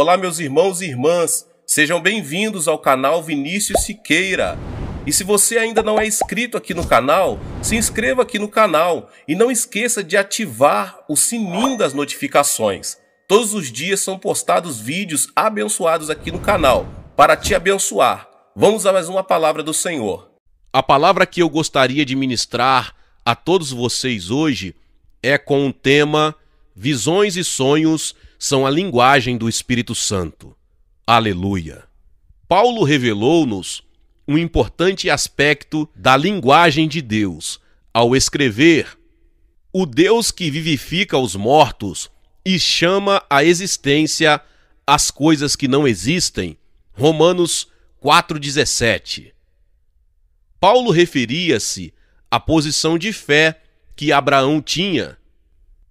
Olá, meus irmãos e irmãs, sejam bem-vindos ao canal Vinícius Siqueira. E se você ainda não é inscrito aqui no canal, se inscreva aqui no canal e não esqueça de ativar o sininho das notificações. Todos os dias são postados vídeos abençoados aqui no canal para te abençoar. Vamos a mais uma palavra do Senhor. A palavra que eu gostaria de ministrar a todos vocês hoje é com o tema Visões e Sonhos são a linguagem do Espírito Santo. Aleluia! Paulo revelou-nos um importante aspecto da linguagem de Deus ao escrever: O Deus que vivifica os mortos e chama à existência as coisas que não existem. Romanos 4,17. Paulo referia-se à posição de fé que Abraão tinha.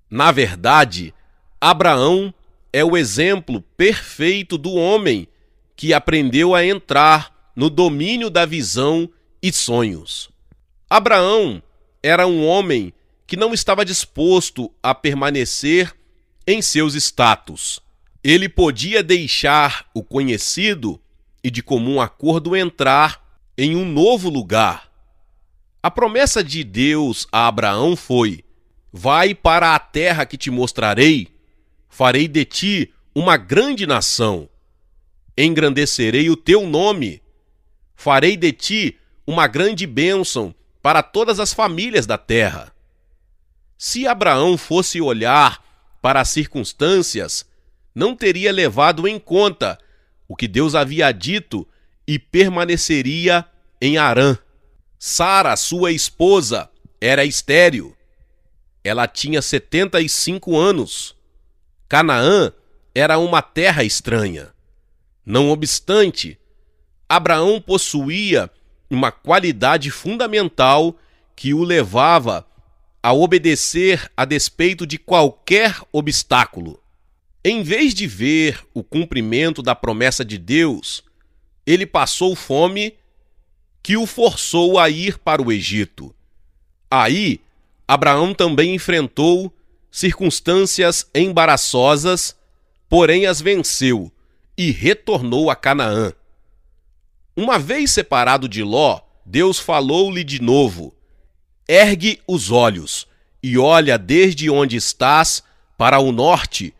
Na verdade, Abraão é o exemplo perfeito do homem que aprendeu a entrar no domínio da visão e sonhos. Abraão era um homem que não estava disposto a permanecer em seus status. Ele podia deixar o conhecido e de comum acordo entrar em um novo lugar. A promessa de Deus a Abraão foi: Vai para a terra que te mostrarei farei de ti uma grande nação, engrandecerei o teu nome, farei de ti uma grande bênção para todas as famílias da terra. Se Abraão fosse olhar para as circunstâncias, não teria levado em conta o que Deus havia dito e permaneceria em Arã. Sara, sua esposa, era estéril. Ela tinha 75 anos. Canaã era uma terra estranha. Não obstante, Abraão possuía uma qualidade fundamental que o levava a obedecer a despeito de qualquer obstáculo. Em vez de ver o cumprimento da promessa de Deus, ele passou fome que o forçou a ir para o Egito. Aí, Abraão também enfrentou circunstâncias embaraçosas, porém as venceu e retornou a Canaã. Uma vez separado de Ló, Deus falou-lhe de novo: Ergue os olhos e olha desde onde estás para o norte,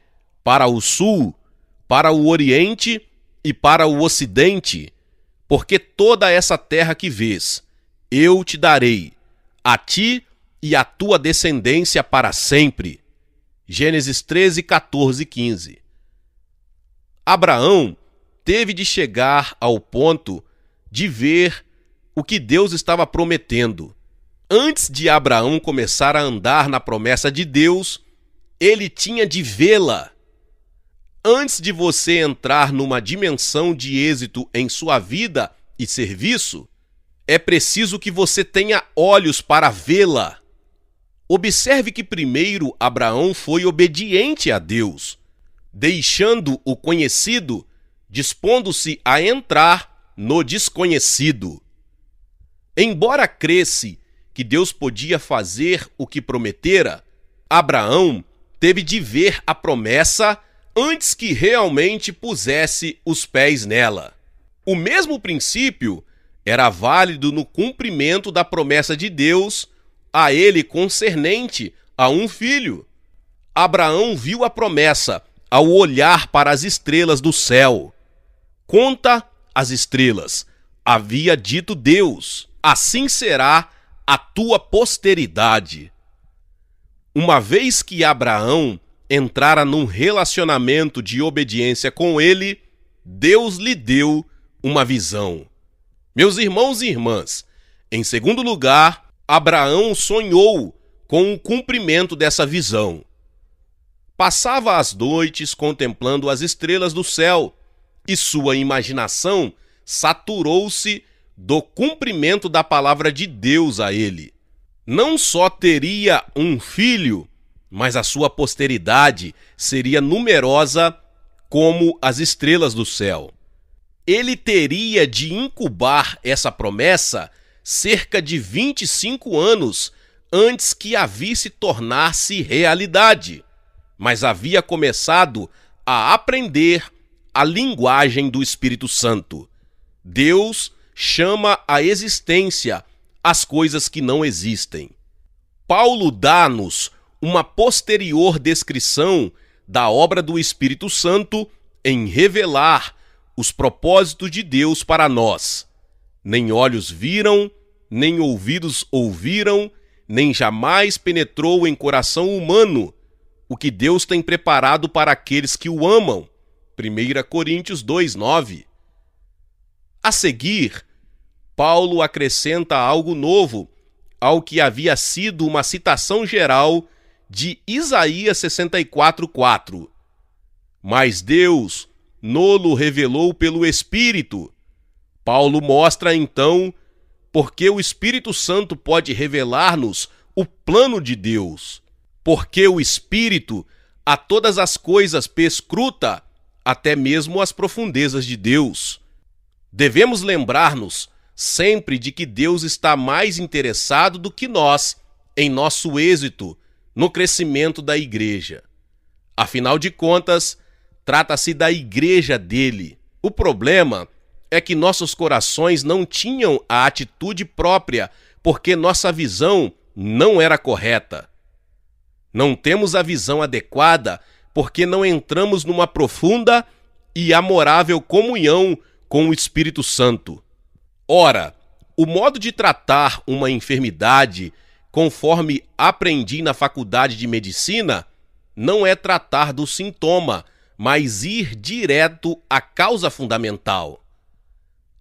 para o sul, para o oriente e para o ocidente, porque toda essa terra que vês, eu te darei, a ti e a tua descendência para sempre. Gênesis 13, 14 e 15. Abraão teve de chegar ao ponto de ver o que Deus estava prometendo. Antes de Abraão começar a andar na promessa de Deus, ele tinha de vê-la. Antes de você entrar numa dimensão de êxito em sua vida e serviço, é preciso que você tenha olhos para vê-la. Observe que primeiro Abraão foi obediente a Deus, deixando o conhecido, dispondo-se a entrar no desconhecido. Embora cresse que Deus podia fazer o que prometera, Abraão teve de ver a promessa antes que realmente pusesse os pés nela. O mesmo princípio era válido no cumprimento da promessa de Deus a ele concernente a um filho. Abraão viu a promessa ao olhar para as estrelas do céu. Conta as estrelas. Havia dito Deus: assim será a tua posteridade. Uma vez que Abraão entrara num relacionamento de obediência com ele, Deus lhe deu uma visão. Meus irmãos e irmãs, em segundo lugar, Abraão sonhou com o cumprimento dessa visão. Passava as noites contemplando as estrelas do céu e sua imaginação saturou-se do cumprimento da palavra de Deus a ele. Não só teria um filho, mas a sua posteridade seria numerosa como as estrelas do céu. Ele teria de incubar essa promessa cerca de 25 anos antes que a visse tornar-se realidade, mas havia começado a aprender a linguagem do Espírito Santo. Deus chama à existência as coisas que não existem. Paulo dá-nos uma posterior descrição da obra do Espírito Santo em revelar os propósitos de Deus para nós nem olhos viram, nem ouvidos ouviram, nem jamais penetrou em coração humano o que Deus tem preparado para aqueles que o amam. 1 Coríntios 2:9. A seguir, Paulo acrescenta algo novo ao que havia sido uma citação geral de Isaías 64:4. Mas Deus nolo revelou pelo Espírito, Paulo mostra então porque o Espírito Santo pode revelar-nos o plano de Deus, porque o Espírito a todas as coisas pescruta, até mesmo as profundezas de Deus. Devemos lembrar-nos sempre de que Deus está mais interessado do que nós em nosso êxito no crescimento da igreja. Afinal de contas, trata-se da igreja dele. O problema é que nossos corações não tinham a atitude própria, porque nossa visão não era correta. Não temos a visão adequada, porque não entramos numa profunda e amorável comunhão com o Espírito Santo. Ora, o modo de tratar uma enfermidade, conforme aprendi na faculdade de medicina, não é tratar do sintoma, mas ir direto à causa fundamental.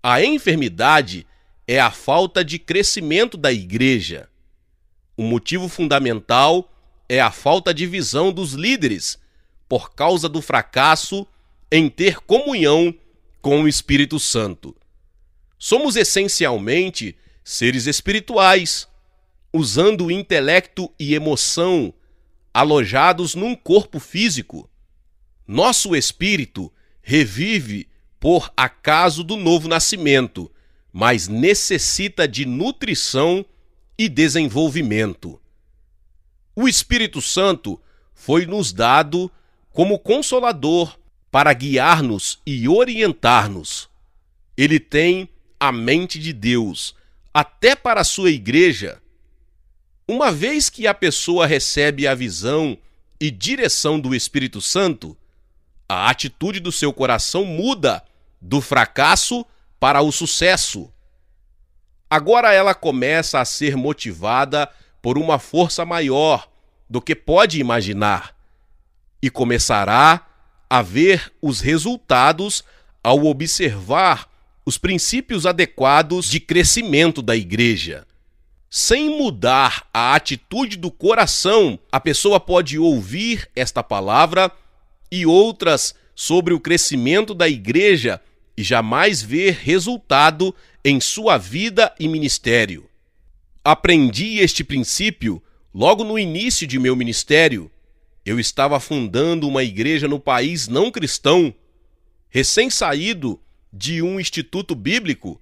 A enfermidade é a falta de crescimento da igreja. O motivo fundamental é a falta de visão dos líderes por causa do fracasso em ter comunhão com o Espírito Santo. Somos essencialmente seres espirituais, usando intelecto e emoção, alojados num corpo físico. Nosso espírito revive por acaso do novo nascimento, mas necessita de nutrição e desenvolvimento. O Espírito Santo foi nos dado como consolador para guiar-nos e orientar-nos. Ele tem a mente de Deus, até para a sua igreja. Uma vez que a pessoa recebe a visão e direção do Espírito Santo, a atitude do seu coração muda do fracasso para o sucesso. Agora ela começa a ser motivada por uma força maior do que pode imaginar e começará a ver os resultados ao observar os princípios adequados de crescimento da igreja. Sem mudar a atitude do coração, a pessoa pode ouvir esta palavra e outras sobre o crescimento da igreja e jamais ver resultado em sua vida e ministério. Aprendi este princípio logo no início de meu ministério. Eu estava fundando uma igreja no país não cristão. Recém-saído de um instituto bíblico,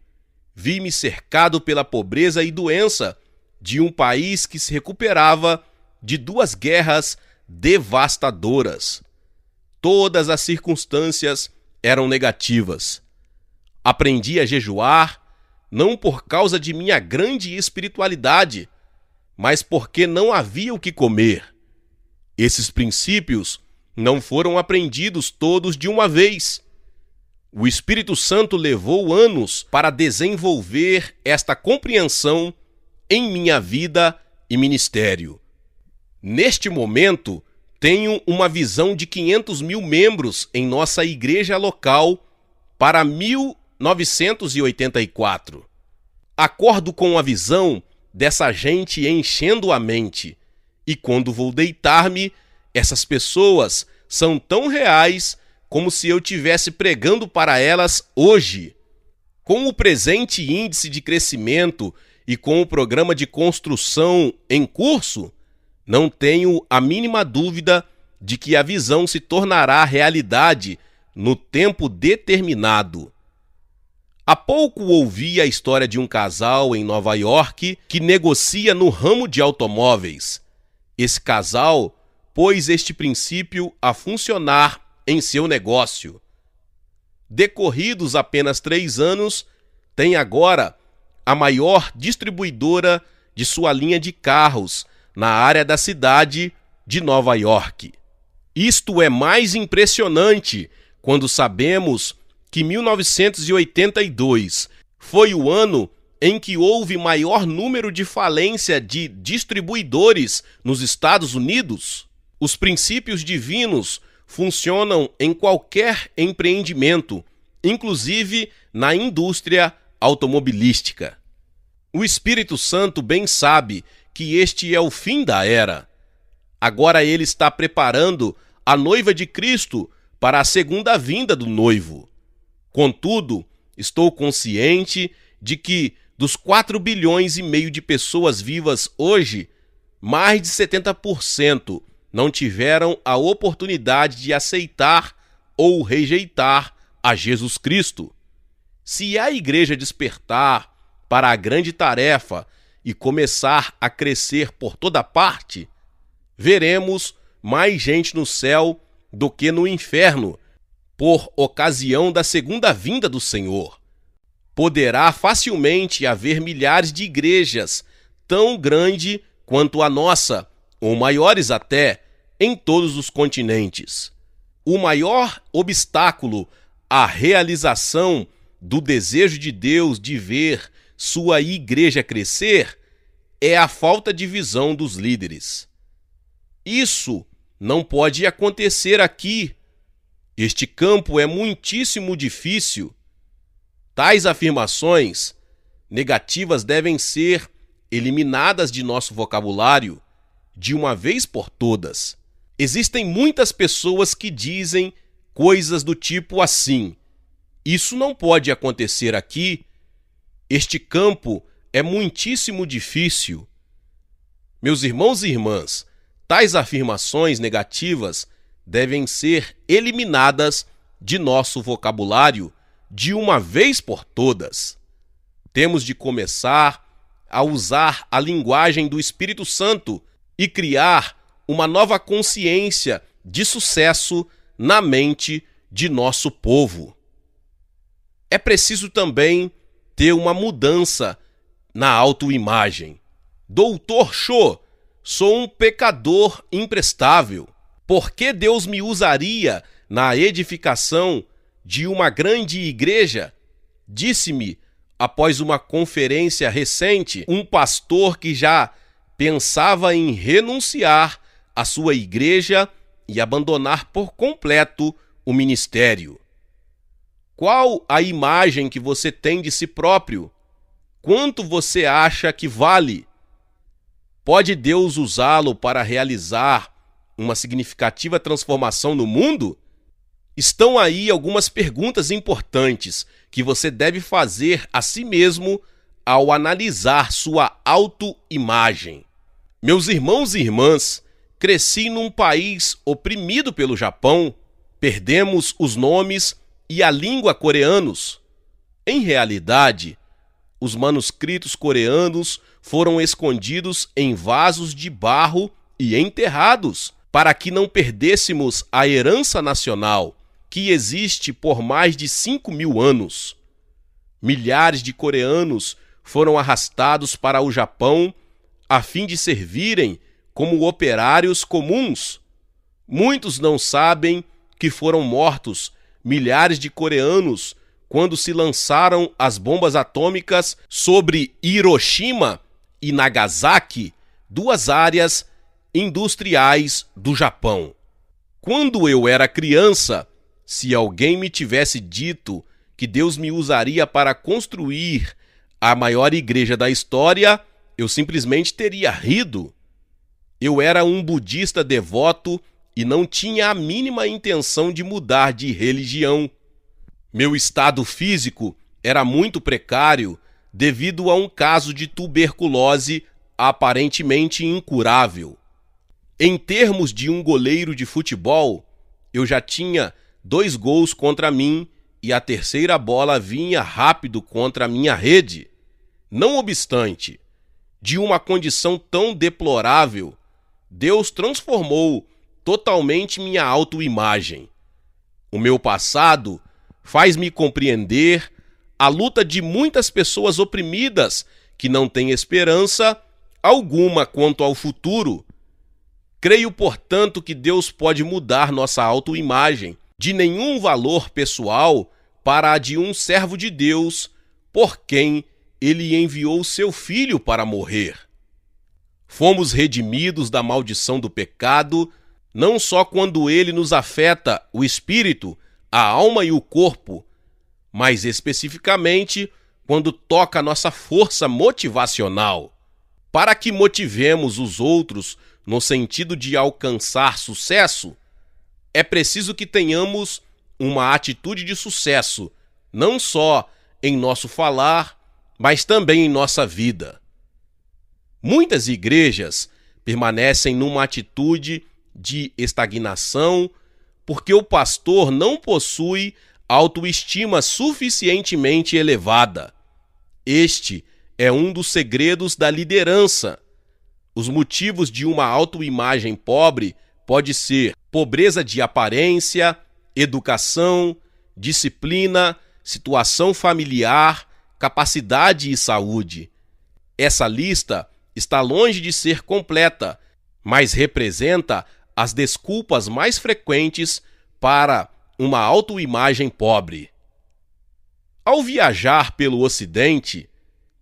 vi-me cercado pela pobreza e doença de um país que se recuperava de duas guerras devastadoras. Todas as circunstâncias eram negativas. Aprendi a jejuar, não por causa de minha grande espiritualidade, mas porque não havia o que comer. Esses princípios não foram aprendidos todos de uma vez. O Espírito Santo levou anos para desenvolver esta compreensão em minha vida e ministério. Neste momento, tenho uma visão de 500 mil membros em nossa igreja local para 1984. Acordo com a visão dessa gente enchendo a mente, e quando vou deitar-me, essas pessoas são tão reais como se eu tivesse pregando para elas hoje. Com o presente índice de crescimento e com o programa de construção em curso, não tenho a mínima dúvida de que a visão se tornará realidade no tempo determinado. Há pouco ouvi a história de um casal em Nova York que negocia no ramo de automóveis. Esse casal pôs este princípio a funcionar em seu negócio. Decorridos apenas três anos, tem agora a maior distribuidora de sua linha de carros na área da cidade de Nova York. Isto é mais impressionante quando sabemos que 1982 foi o ano em que houve maior número de falência de distribuidores nos Estados Unidos? Os princípios divinos funcionam em qualquer empreendimento, inclusive na indústria automobilística. O Espírito Santo bem sabe que este é o fim da era. Agora ele está preparando a noiva de Cristo para a segunda vinda do noivo. Contudo, estou consciente de que dos 4 bilhões e meio de pessoas vivas hoje, mais de 70% não tiveram a oportunidade de aceitar ou rejeitar a Jesus Cristo. Se a igreja despertar para a grande tarefa e começar a crescer por toda parte, veremos mais gente no céu do que no inferno, por ocasião da segunda vinda do Senhor. Poderá facilmente haver milhares de igrejas, tão grande quanto a nossa, ou maiores até, em todos os continentes. O maior obstáculo à realização do desejo de Deus de ver sua igreja crescer é a falta de visão dos líderes. Isso não pode acontecer aqui. Este campo é muitíssimo difícil. Tais afirmações negativas devem ser eliminadas de nosso vocabulário de uma vez por todas. Existem muitas pessoas que dizem coisas do tipo assim: Isso não pode acontecer aqui, este campo é muitíssimo difícil. Meus irmãos e irmãs, tais afirmações negativas devem ser eliminadas de nosso vocabulário de uma vez por todas. Temos de começar a usar a linguagem do Espírito Santo e criar uma nova consciência de sucesso na mente de nosso povo. É preciso também ter uma mudança na autoimagem. Doutor Cho, sou um pecador imprestável. Por que Deus me usaria na edificação de uma grande igreja? Disse-me, após uma conferência recente, um pastor que já pensava em renunciar à sua igreja e abandonar por completo o ministério. Qual a imagem que você tem de si próprio? Quanto você acha que vale? Pode Deus usá-lo para realizar uma significativa transformação no mundo? Estão aí algumas perguntas importantes que você deve fazer a si mesmo ao analisar sua autoimagem. Meus irmãos e irmãs, cresci num país oprimido pelo Japão, perdemos os nomes e a língua coreanos. Em realidade, os manuscritos coreanos foram escondidos em vasos de barro e enterrados para que não perdêssemos a herança nacional que existe por mais de 5 mil anos. Milhares de coreanos foram arrastados para o Japão a fim de servirem como operários comuns. Muitos não sabem que foram mortos milhares de coreanos quando se lançaram as bombas atômicas sobre Hiroshima e Nagasaki, duas áreas industriais do Japão. Quando eu era criança, se alguém me tivesse dito que Deus me usaria para construir a maior igreja da história, eu simplesmente teria rido. Eu era um budista devoto e não tinha a mínima intenção de mudar de religião. Meu estado físico era muito precário devido a um caso de tuberculose aparentemente incurável. Em termos de um goleiro de futebol, eu já tinha dois gols contra mim e a terceira bola vinha rápido contra a minha rede. Não obstante, de uma condição tão deplorável, Deus transformou totalmente minha autoimagem. O meu passado faz-me compreender a luta de muitas pessoas oprimidas que não têm esperança alguma quanto ao futuro. Creio, portanto, que Deus pode mudar nossa autoimagem de nenhum valor pessoal para a de um servo de Deus, por quem ele enviou seu filho para morrer. Fomos redimidos da maldição do pecado não só quando ele nos afeta o espírito, a alma e o corpo, mas especificamente quando toca a nossa força motivacional. Para que motivemos os outros no sentido de alcançar sucesso, é preciso que tenhamos uma atitude de sucesso, não só em nosso falar, mas também em nossa vida. Muitas igrejas permanecem numa atitude de estagnação, porque o pastor não possui autoestima suficientemente elevada. Este é um dos segredos da liderança. Os motivos de uma autoimagem pobre pode ser pobreza de aparência, educação, disciplina, situação familiar, capacidade e saúde. Essa lista está longe de ser completa, mas representa as desculpas mais frequentes para uma autoimagem pobre. Ao viajar pelo Ocidente,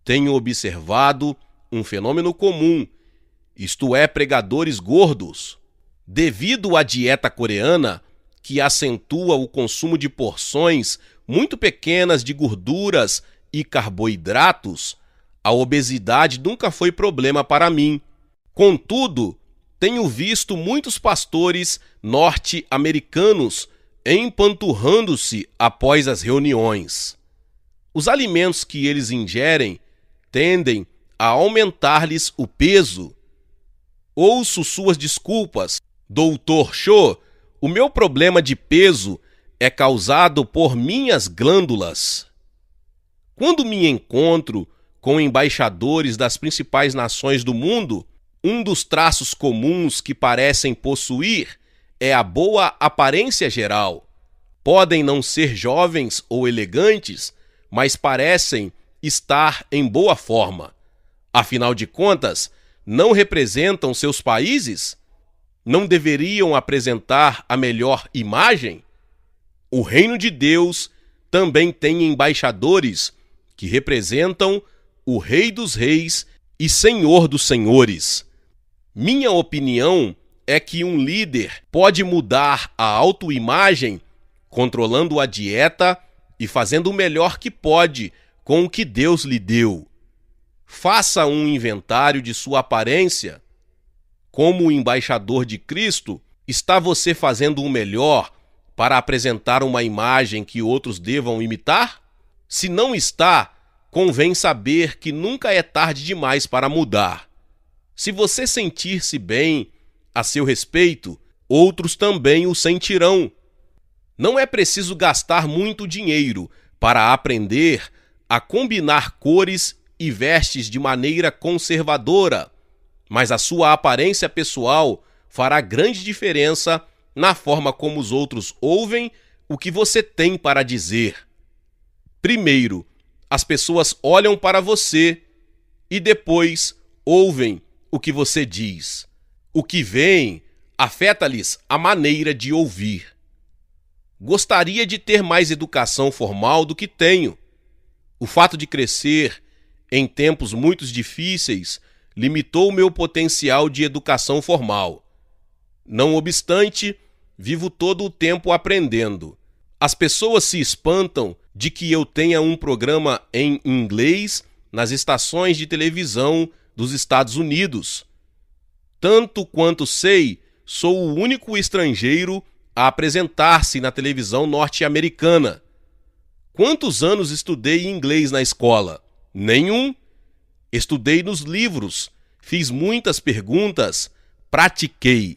tenho observado um fenômeno comum, isto é, pregadores gordos. Devido à dieta coreana, que acentua o consumo de porções muito pequenas de gorduras e carboidratos, a obesidade nunca foi problema para mim. Contudo, tenho visto muitos pastores norte-americanos empanturrando-se após as reuniões. Os alimentos que eles ingerem tendem a aumentar-lhes o peso. Ouço suas desculpas, doutor Cho. O meu problema de peso é causado por minhas glândulas. Quando me encontro com embaixadores das principais nações do mundo, um dos traços comuns que parecem possuir é a boa aparência geral. Podem não ser jovens ou elegantes, mas parecem estar em boa forma. Afinal de contas, não representam seus países? Não deveriam apresentar a melhor imagem? O reino de Deus também tem embaixadores que representam o Rei dos Reis e Senhor dos Senhores. Minha opinião é que um líder pode mudar a autoimagem controlando a dieta e fazendo o melhor que pode com o que Deus lhe deu. Faça um inventário de sua aparência. Como embaixador de Cristo, está você fazendo o melhor para apresentar uma imagem que outros devam imitar? Se não está, convém saber que nunca é tarde demais para mudar. Se você sentir-se bem a seu respeito, outros também o sentirão. Não é preciso gastar muito dinheiro para aprender a combinar cores e vestes de maneira conservadora, mas a sua aparência pessoal fará grande diferença na forma como os outros ouvem o que você tem para dizer. Primeiro, as pessoas olham para você e depois ouvem o que você diz. O que vem afeta-lhes a maneira de ouvir. Gostaria de ter mais educação formal do que tenho. O fato de crescer em tempos muito difíceis limitou o meu potencial de educação formal. Não obstante, vivo todo o tempo aprendendo. As pessoas se espantam de que eu tenha um programa em inglês nas estações de televisão dos Estados Unidos. Tanto quanto sei, sou o único estrangeiro a apresentar-se na televisão norte-americana. Quantos anos estudei inglês na escola? Nenhum. Estudei nos livros, fiz muitas perguntas, pratiquei.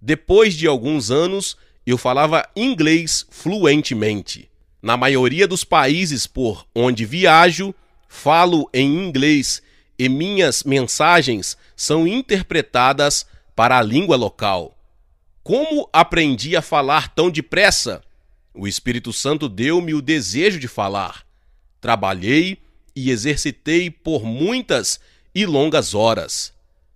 Depois de alguns anos, eu falava inglês fluentemente. Na maioria dos países por onde viajo, falo em inglês e minhas mensagens são interpretadas para a língua local. Como aprendi a falar tão depressa? O Espírito Santo deu-me o desejo de falar. Trabalhei e exercitei por muitas e longas horas.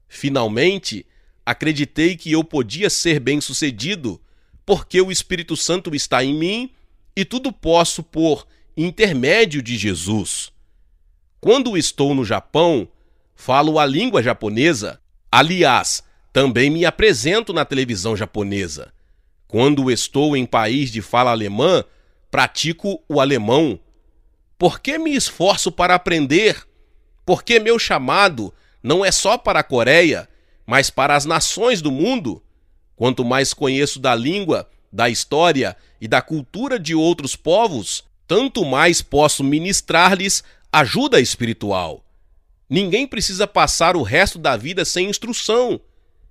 Finalmente, acreditei que eu podia ser bem-sucedido, porque o Espírito Santo está em mim e tudo posso por intermédio de Jesus. Quando estou no Japão, falo a língua japonesa. Aliás, também me apresento na televisão japonesa. Quando estou em país de fala alemã, pratico o alemão. Por que me esforço para aprender? Porque meu chamado não é só para a Coreia, mas para as nações do mundo. Quanto mais conheço da língua, da história e da cultura de outros povos, tanto mais posso ministrar-lhes ajuda espiritual. Ninguém precisa passar o resto da vida sem instrução.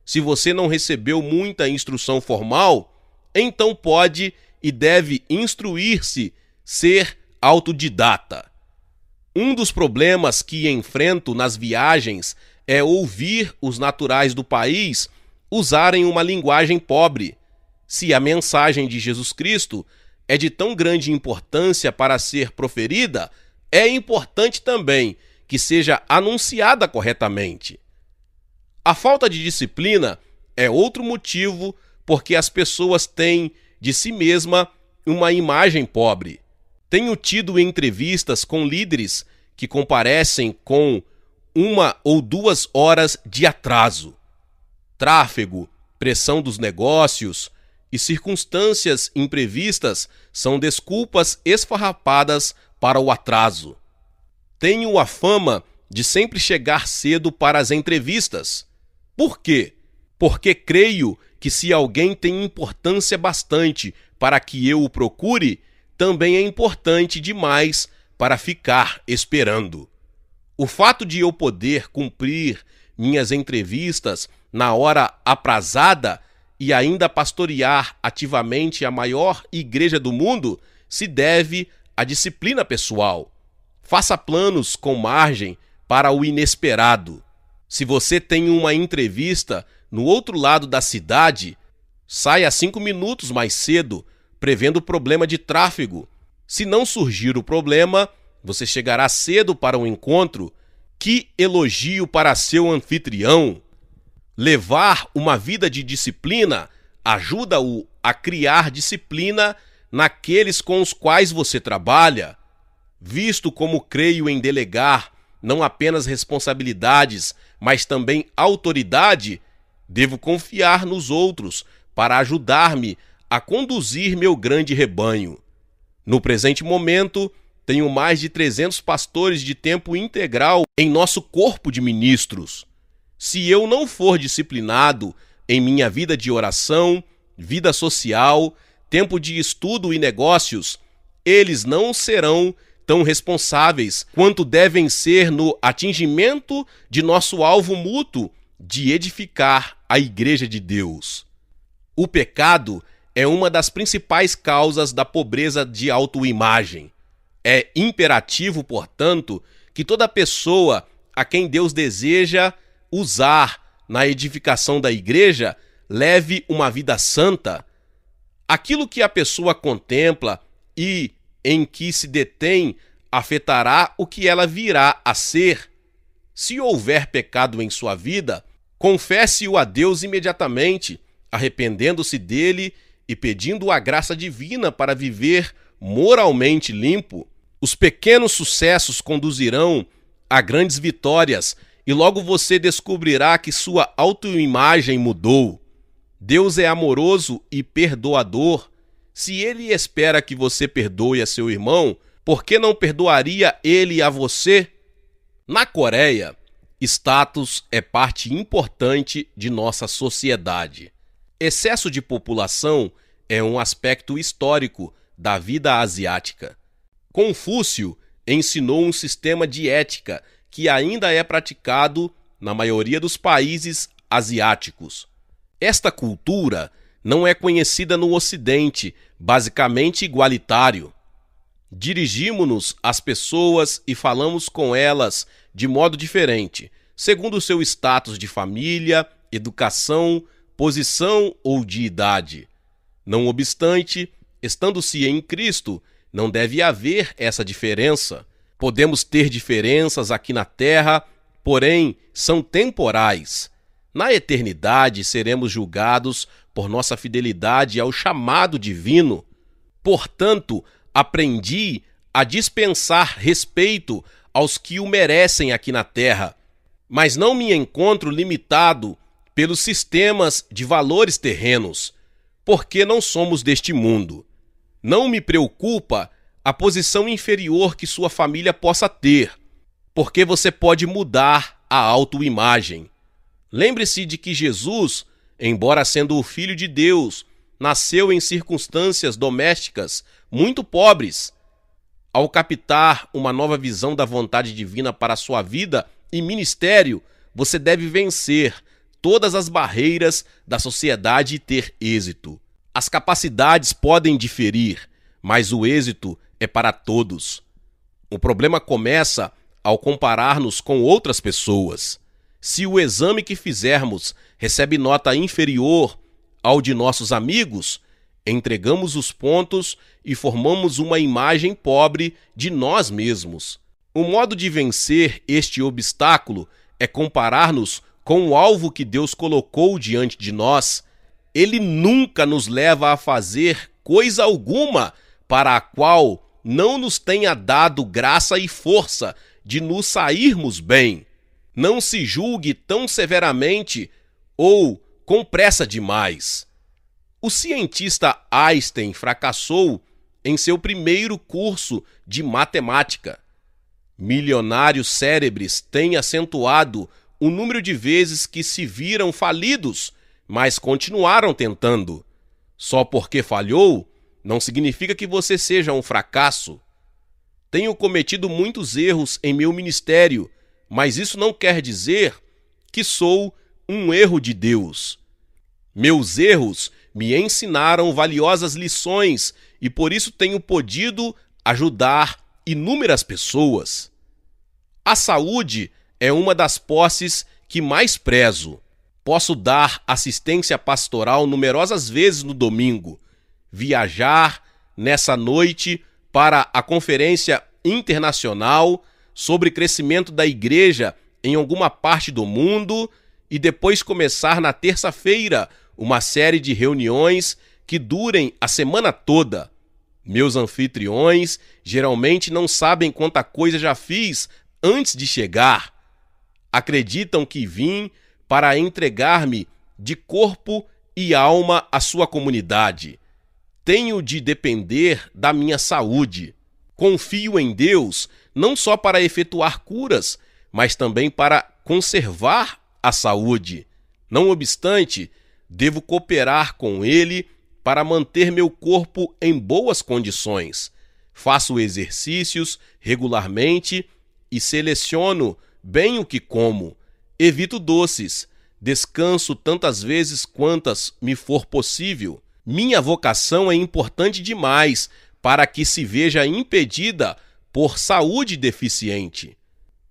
Se você não recebeu muita instrução formal, então pode e deve instruir-se, ser autodidata. Um dos problemas que enfrento nas viagens é ouvir os naturais do país usarem uma linguagem pobre. Se a mensagem de Jesus Cristo é de tão grande importância para ser proferida, é importante também que seja anunciada corretamente. A falta de disciplina é outro motivo porque as pessoas têm de si mesma uma imagem pobre. Tenho tido entrevistas com líderes que comparecem com uma ou duas horas de atraso. Tráfego, pressão dos negócios, e circunstâncias imprevistas são desculpas esfarrapadas para o atraso. Tenho a fama de sempre chegar cedo para as entrevistas. Por quê? Porque creio que se alguém tem importância bastante para que eu o procure, também é importante demais para ficar esperando. O fato de eu poder cumprir minhas entrevistas na hora aprazada e ainda pastorear ativamente a maior igreja do mundo se deve à disciplina pessoal. Faça planos com margem para o inesperado. Se você tem uma entrevista no outro lado da cidade, saia cinco minutos mais cedo, prevendo problema de tráfego. Se não surgir o problema, você chegará cedo para o um encontro. Que elogio para seu anfitrião! levar uma vida de disciplina ajuda-o a criar disciplina naqueles com os quais você trabalha. Visto como creio em delegar não apenas responsabilidades, mas também autoridade, devo confiar nos outros para ajudar-me a conduzir meu grande rebanho. No presente momento, tenho mais de 300 pastores de tempo integral em nosso corpo de ministros se eu não for disciplinado em minha vida de oração, vida social, tempo de estudo e negócios, eles não serão tão responsáveis quanto devem ser no atingimento de nosso alvo mútuo de edificar a Igreja de Deus. O pecado é uma das principais causas da pobreza de autoimagem. É imperativo, portanto, que toda pessoa a quem Deus deseja usar na edificação da igreja, leve uma vida santa, aquilo que a pessoa contempla e em que se detém afetará o que ela virá a ser. Se houver pecado em sua vida, confesse-o a Deus imediatamente, arrependendo-se dele e pedindo a graça divina para viver moralmente limpo. Os pequenos sucessos conduzirão a grandes vitórias e logo você descobrirá que sua autoimagem mudou. Deus é amoroso e perdoador. Se ele espera que você perdoe a seu irmão, por que não perdoaria ele a você? Na Coreia, status é parte importante de nossa sociedade. Excesso de população é um aspecto histórico da vida asiática. Confúcio ensinou um sistema de ética que ainda é praticado na maioria dos países asiáticos. Esta cultura não é conhecida no Ocidente, basicamente igualitário. Dirigimos-nos às pessoas e falamos com elas de modo diferente, segundo o seu status de família, educação, posição ou de idade. Não obstante, estando-se em Cristo, não deve haver essa diferença. Podemos ter diferenças aqui na terra, porém são temporais. Na eternidade seremos julgados por nossa fidelidade ao chamado divino. Portanto, aprendi a dispensar respeito aos que o merecem aqui na terra, mas não me encontro limitado pelos sistemas de valores terrenos, porque não somos deste mundo. Não me preocupa a posição inferior que sua família possa ter, porque você pode mudar a autoimagem. Lembre-se de que Jesus, embora sendo o filho de Deus, nasceu em circunstâncias domésticas muito pobres. Ao captar uma nova visão da vontade divina para sua vida e ministério, você deve vencer todas as barreiras da sociedade e ter êxito. As capacidades podem diferir, mas o êxito é para todos. O problema começa ao comparar-nos com outras pessoas. Se o exame que fizermos recebe nota inferior ao de nossos amigos, entregamos os pontos e formamos uma imagem pobre de nós mesmos. O modo de vencer este obstáculo é comparar-nos com o alvo que Deus colocou diante de nós. Ele nunca nos leva a fazer coisa alguma para a qual não nos tenha dado graça e força de nos sairmos bem. Não se julgue tão severamente ou com pressa demais. O cientista Einstein fracassou em seu primeiro curso de matemática. Milionários cérebres têm acentuado o número de vezes que se viram falidos, mas continuaram tentando. Só porque falhou, não significa que você seja um fracasso. Tenho cometido muitos erros em meu ministério, mas isso não quer dizer que sou um erro de Deus. Meus erros me ensinaram valiosas lições e por isso tenho podido ajudar inúmeras pessoas. A saúde é uma das posses que mais prezo. Posso dar assistência pastoral numerosas vezes no domingo, viajar nessa noite para a Conferência Internacional sobre Crescimento da Igreja em alguma parte do mundo e depois começar na terça-feira uma série de reuniões que durem a semana toda. Meus anfitriões geralmente não sabem quanta coisa já fiz antes de chegar. Acreditam que vim para entregar-me de corpo e alma à sua comunidade tenho de depender da minha saúde. Confio em Deus não só para efetuar curas, mas também para conservar a saúde. Não obstante, devo cooperar com Ele para manter meu corpo em boas condições. Faço exercícios regularmente e seleciono bem o que como. Evito doces, descanso tantas vezes quantas me for possível. Minha vocação é importante demais para que se veja impedida por saúde deficiente.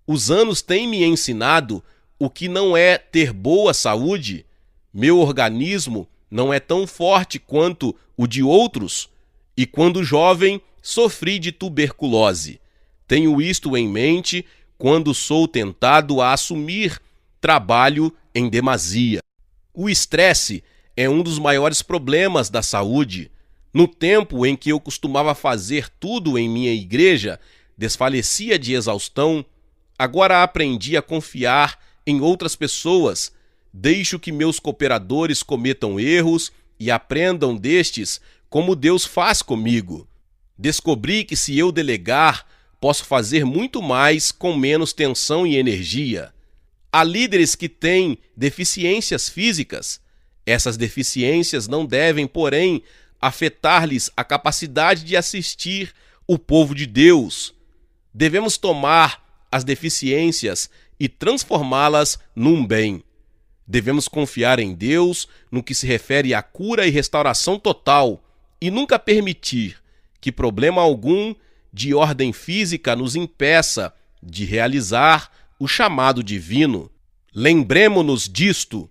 Os anos têm me ensinado o que não é ter boa saúde. Meu organismo não é tão forte quanto o de outros, e quando jovem sofri de tuberculose. Tenho isto em mente quando sou tentado a assumir trabalho em demasia. O estresse é um dos maiores problemas da saúde. No tempo em que eu costumava fazer tudo em minha igreja, desfalecia de exaustão, agora aprendi a confiar em outras pessoas. Deixo que meus cooperadores cometam erros e aprendam destes como Deus faz comigo. Descobri que se eu delegar, posso fazer muito mais com menos tensão e energia. Há líderes que têm deficiências físicas, essas deficiências não devem, porém, afetar-lhes a capacidade de assistir o povo de Deus. Devemos tomar as deficiências e transformá-las num bem. Devemos confiar em Deus no que se refere à cura e restauração total e nunca permitir que problema algum de ordem física nos impeça de realizar o chamado divino. Lembremos-nos disto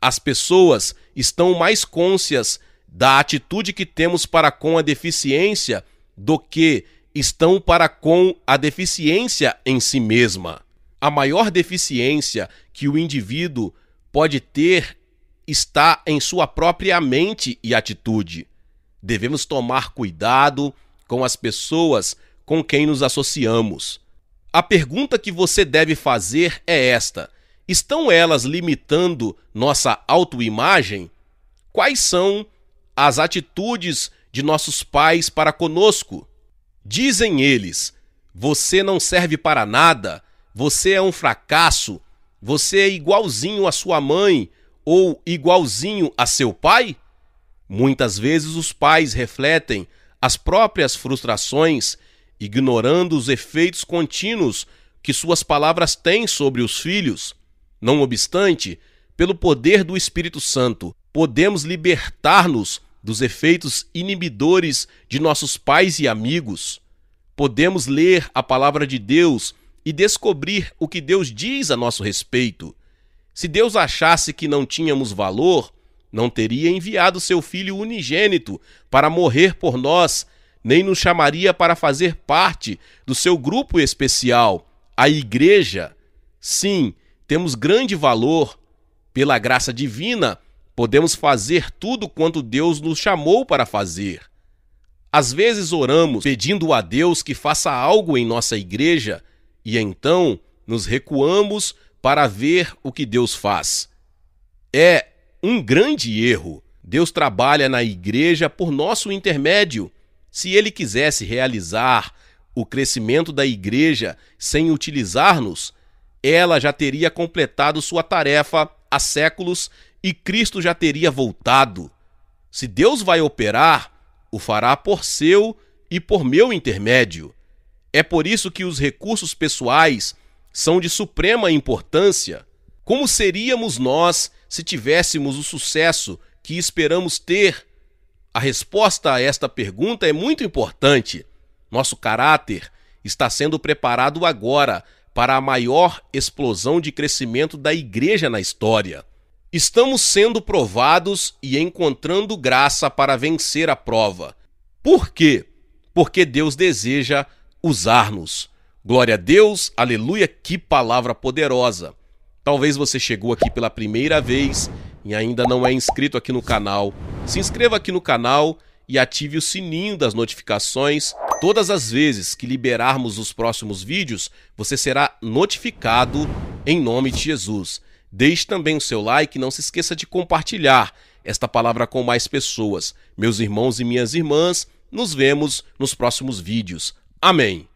as pessoas estão mais cônscias da atitude que temos para com a deficiência do que estão para com a deficiência em si mesma. A maior deficiência que o indivíduo pode ter está em sua própria mente e atitude. Devemos tomar cuidado com as pessoas com quem nos associamos. A pergunta que você deve fazer é esta: Estão elas limitando nossa autoimagem? Quais são as atitudes de nossos pais para conosco? Dizem eles: você não serve para nada, você é um fracasso, você é igualzinho à sua mãe ou igualzinho a seu pai? Muitas vezes os pais refletem as próprias frustrações, ignorando os efeitos contínuos que suas palavras têm sobre os filhos. Não obstante, pelo poder do Espírito Santo, podemos libertar-nos dos efeitos inibidores de nossos pais e amigos. Podemos ler a palavra de Deus e descobrir o que Deus diz a nosso respeito. Se Deus achasse que não tínhamos valor, não teria enviado seu filho unigênito para morrer por nós, nem nos chamaria para fazer parte do seu grupo especial, a Igreja. Sim, temos grande valor. Pela graça divina, podemos fazer tudo quanto Deus nos chamou para fazer. Às vezes oramos pedindo a Deus que faça algo em nossa igreja e então nos recuamos para ver o que Deus faz. É um grande erro. Deus trabalha na igreja por nosso intermédio. Se ele quisesse realizar o crescimento da igreja sem utilizar-nos, ela já teria completado sua tarefa há séculos e Cristo já teria voltado. Se Deus vai operar, o fará por seu e por meu intermédio. É por isso que os recursos pessoais são de suprema importância. Como seríamos nós se tivéssemos o sucesso que esperamos ter? A resposta a esta pergunta é muito importante. Nosso caráter está sendo preparado agora para a maior explosão de crescimento da igreja na história. Estamos sendo provados e encontrando graça para vencer a prova. Por quê? Porque Deus deseja usar-nos. Glória a Deus, aleluia, que palavra poderosa. Talvez você chegou aqui pela primeira vez e ainda não é inscrito aqui no canal. Se inscreva aqui no canal e ative o sininho das notificações Todas as vezes que liberarmos os próximos vídeos, você será notificado em nome de Jesus. Deixe também o seu like e não se esqueça de compartilhar esta palavra com mais pessoas. Meus irmãos e minhas irmãs, nos vemos nos próximos vídeos. Amém.